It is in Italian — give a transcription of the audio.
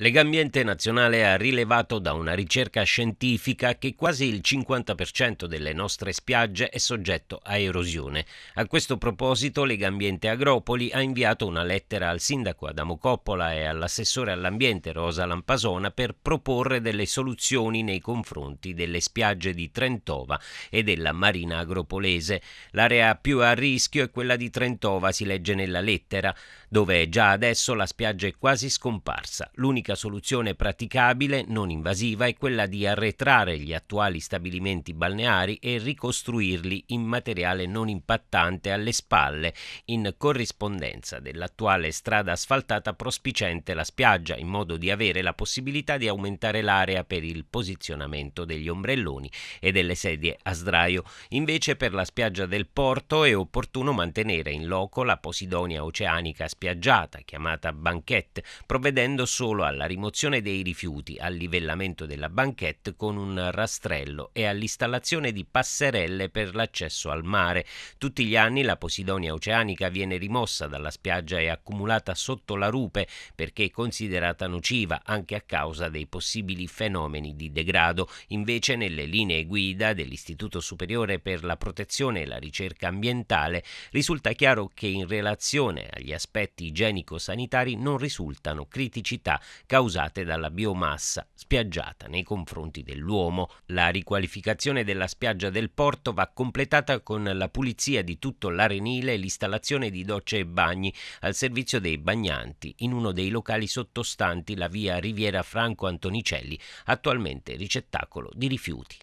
Legambiente Nazionale ha rilevato da una ricerca scientifica che quasi il 50% delle nostre spiagge è soggetto a erosione. A questo proposito Legambiente Agropoli ha inviato una lettera al sindaco Adamo Coppola e all'assessore all'ambiente Rosa Lampasona per proporre delle soluzioni nei confronti delle spiagge di Trentova e della Marina Agropolese. L'area più a rischio è quella di Trentova, si legge nella lettera, dove già adesso la spiaggia è quasi scomparsa. L'unica L'unica soluzione praticabile, non invasiva, è quella di arretrare gli attuali stabilimenti balneari e ricostruirli in materiale non impattante alle spalle, in corrispondenza dell'attuale strada asfaltata prospicente la spiaggia, in modo di avere la possibilità di aumentare l'area per il posizionamento degli ombrelloni e delle sedie a sdraio. Invece per la spiaggia del porto è opportuno mantenere in loco la Posidonia oceanica spiaggiata, chiamata banchette, provvedendo solo alla alla rimozione dei rifiuti, al livellamento della banchette con un rastrello e all'installazione di passerelle per l'accesso al mare. Tutti gli anni la posidonia oceanica viene rimossa dalla spiaggia e accumulata sotto la rupe perché considerata nociva anche a causa dei possibili fenomeni di degrado. Invece nelle linee guida dell'Istituto Superiore per la Protezione e la Ricerca Ambientale risulta chiaro che in relazione agli aspetti igienico-sanitari non risultano criticità causate dalla biomassa spiaggiata nei confronti dell'uomo. La riqualificazione della spiaggia del porto va completata con la pulizia di tutto l'arenile e l'installazione di docce e bagni al servizio dei bagnanti in uno dei locali sottostanti la via Riviera Franco Antonicelli, attualmente ricettacolo di rifiuti.